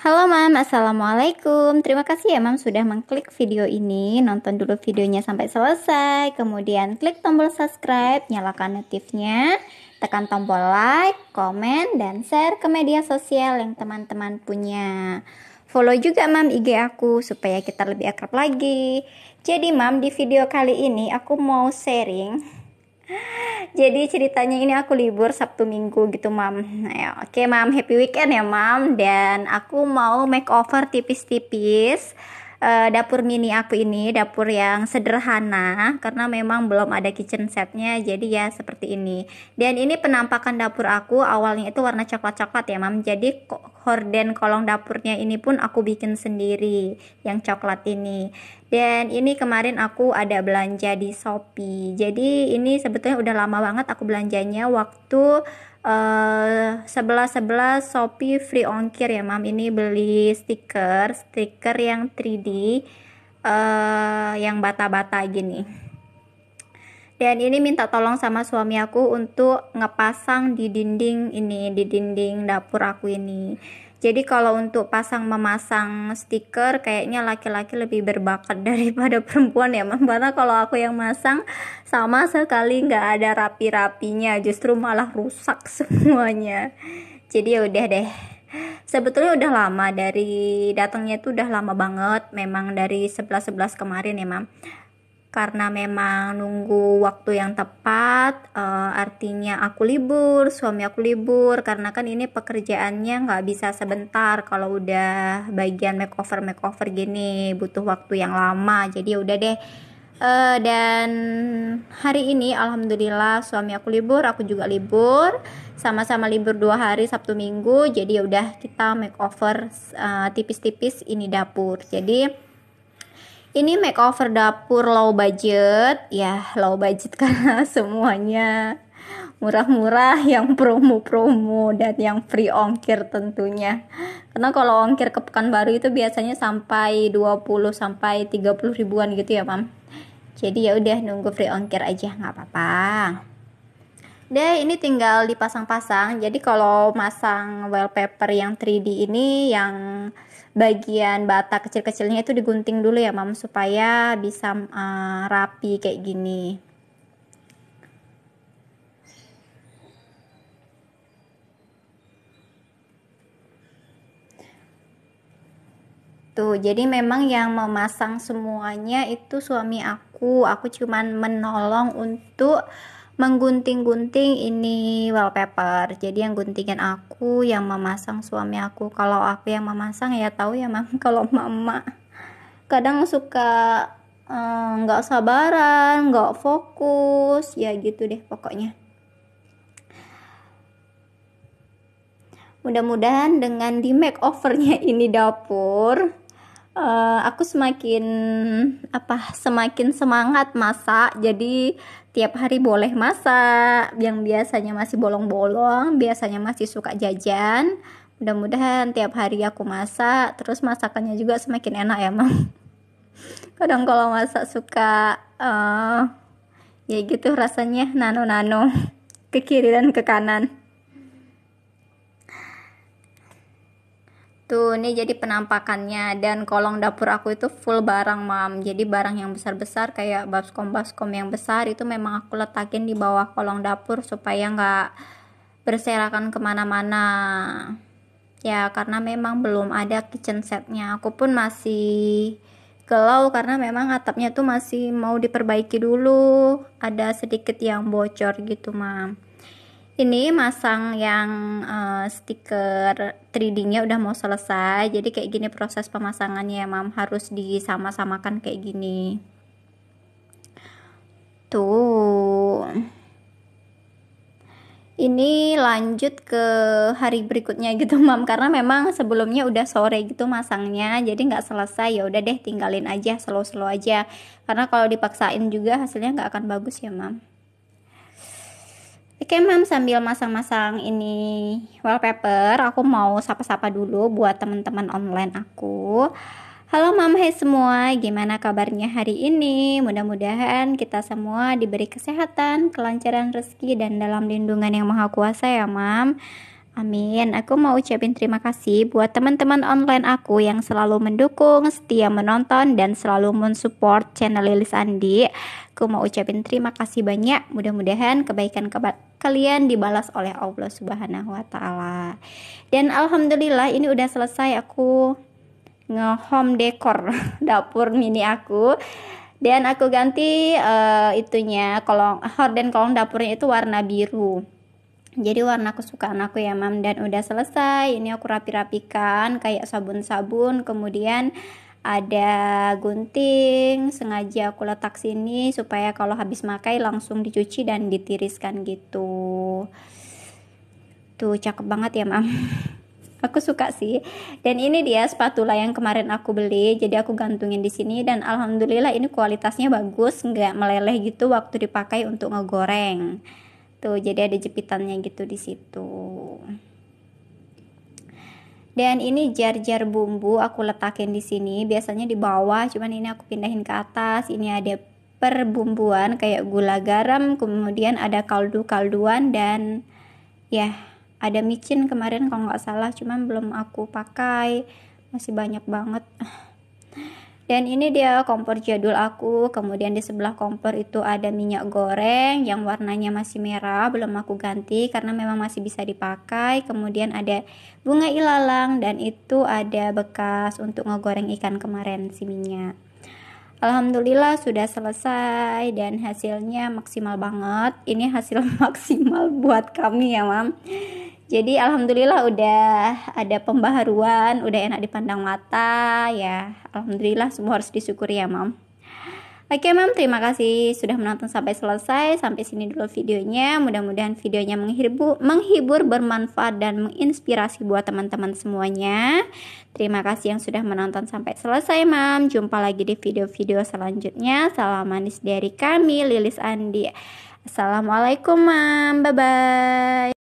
Halo Mam, Assalamualaikum. Terima kasih ya Mam sudah mengklik video ini. Nonton dulu videonya sampai selesai. Kemudian klik tombol subscribe, nyalakan notifnya. Tekan tombol like, komen, dan share ke media sosial yang teman-teman punya. Follow juga Mam IG aku supaya kita lebih akrab lagi. Jadi Mam, di video kali ini aku mau sharing jadi ceritanya ini aku libur Sabtu Minggu gitu, Mam. Ayo, ya, oke, Mam, happy weekend ya, Mam. Dan aku mau makeover tipis-tipis uh, dapur mini aku ini, dapur yang sederhana karena memang belum ada kitchen setnya, jadi ya seperti ini. Dan ini penampakan dapur aku awalnya itu warna coklat-coklat ya, Mam. Jadi kok Korden kolong dapurnya ini pun aku bikin sendiri yang coklat ini dan ini kemarin aku ada belanja di Shopee jadi ini sebetulnya udah lama banget aku belanjanya waktu sebelah uh, 11 Shopee free ongkir ya mam ini beli stiker stiker yang 3D uh, eh, yang bata-bata gini dan ini minta tolong sama suami aku untuk ngepasang di dinding ini di dinding dapur aku ini jadi kalau untuk pasang memasang stiker kayaknya laki-laki lebih berbakat daripada perempuan ya karena kalau aku yang masang sama sekali nggak ada rapi-rapinya justru malah rusak semuanya jadi ya udah deh sebetulnya udah lama dari datangnya itu udah lama banget memang dari 11-11 kemarin ya mam karena memang nunggu waktu yang tepat uh, artinya aku libur suami aku libur karena kan ini pekerjaannya nggak bisa sebentar kalau udah bagian makeover makeover gini butuh waktu yang lama jadi ya udah deh uh, dan hari ini alhamdulillah suami aku libur aku juga libur sama-sama libur dua hari sabtu minggu jadi ya udah kita makeover tipis eh, tipis-tipis ini dapur jadi ini makeover dapur low budget ya low budget karena semuanya murah-murah yang promo-promo dan yang free ongkir tentunya karena kalau ongkir ke baru itu biasanya sampai 20 sampai 30 ribuan gitu ya mam jadi ya udah nunggu free ongkir aja nggak apa-apa deh ini tinggal dipasang-pasang jadi kalau masang wallpaper yang 3D ini yang bagian bata kecil-kecilnya itu digunting dulu ya mam supaya bisa uh, rapi kayak gini Tuh, jadi memang yang memasang semuanya itu suami aku. Aku cuman menolong untuk menggunting-gunting ini wallpaper. Jadi yang guntingin aku, yang memasang suami aku. Kalau aku yang memasang ya tahu ya mam. Kalau mama kadang suka eh, nggak um, sabaran, nggak fokus, ya gitu deh pokoknya. Mudah-mudahan dengan di makeovernya ini dapur Eh, aku semakin apa semakin semangat masak jadi tiap hari boleh masak yang biasanya masih bolong-bolong biasanya masih suka jajan mudah-mudahan tiap hari aku masak terus masakannya juga semakin enak ya mam kadang kalau masak suka uh, ya gitu rasanya nano-nano ke kiri dan ke kanan Tuh, gitu. ini jadi penampakannya dan kolong dapur aku itu full barang, Mam. Jadi barang yang besar-besar kayak baskom-baskom yang besar itu memang aku letakin di bawah kolong dapur supaya nggak berserakan kemana-mana. Ya, karena memang belum ada kitchen setnya. Aku pun masih galau karena memang atapnya tuh masih mau diperbaiki dulu. Ada sedikit yang bocor gitu, Mam ini masang yang uh, stiker 3D-nya udah mau selesai. Jadi kayak gini proses pemasangannya ya, Mam. Harus disama-samakan kayak gini. Tuh. Ini lanjut ke hari berikutnya gitu, Mam. Karena memang sebelumnya udah sore gitu masangnya. Jadi nggak selesai ya udah deh tinggalin aja, slow-slow aja. Karena kalau dipaksain juga hasilnya nggak akan bagus ya, Mam. Oke mam sambil masang-masang ini wallpaper aku mau sapa-sapa dulu buat teman-teman online aku Halo mam hai semua gimana kabarnya hari ini mudah-mudahan kita semua diberi kesehatan kelancaran rezeki dan dalam lindungan yang maha kuasa ya mam Amin. Aku mau ucapin terima kasih buat teman-teman online aku yang selalu mendukung, setia menonton, dan selalu mensupport channel Lilis Andi. Aku mau ucapin terima kasih banyak. Mudah-mudahan kebaikan keba kalian dibalas oleh Allah Subhanahu wa Ta'ala. Dan alhamdulillah, ini udah selesai. Aku nge-home decor dapur mini aku dan aku ganti uh, itunya kolong horden kolong dapurnya itu warna biru jadi warna kesukaan aku ya mam dan udah selesai ini aku rapi-rapikan kayak sabun-sabun kemudian ada gunting sengaja aku letak sini supaya kalau habis makai langsung dicuci dan ditiriskan gitu tuh cakep banget ya mam aku suka sih dan ini dia spatula yang kemarin aku beli jadi aku gantungin di sini dan alhamdulillah ini kualitasnya bagus nggak meleleh gitu waktu dipakai untuk ngegoreng Tuh, gitu. jadi ada jepitannya gitu di situ. Dan ini jar-jar bumbu aku letakin di sini, biasanya di bawah, cuman ini aku pindahin ke atas. Ini ada perbumbuan kayak gula garam, kemudian ada kaldu-kalduan dan ya, ada micin kemarin kalau nggak salah, cuman belum aku pakai. Masih banyak banget dan ini dia kompor jadul aku kemudian di sebelah kompor itu ada minyak goreng yang warnanya masih merah belum aku ganti karena memang masih bisa dipakai kemudian ada bunga ilalang dan itu ada bekas untuk ngegoreng ikan kemarin si minyak Alhamdulillah sudah selesai dan hasilnya maksimal banget. Ini hasil maksimal buat kami ya, Mam jadi alhamdulillah udah ada pembaharuan udah enak dipandang mata ya alhamdulillah semua harus disyukuri ya mam Oke mam, terima kasih sudah menonton sampai selesai. Sampai sini dulu videonya. Mudah-mudahan videonya menghibur, menghibur, bermanfaat dan menginspirasi buat teman-teman semuanya. Terima kasih yang sudah menonton sampai selesai mam. Jumpa lagi di video-video selanjutnya. Salam manis dari kami, Lilis Andi. Assalamualaikum mam, bye-bye.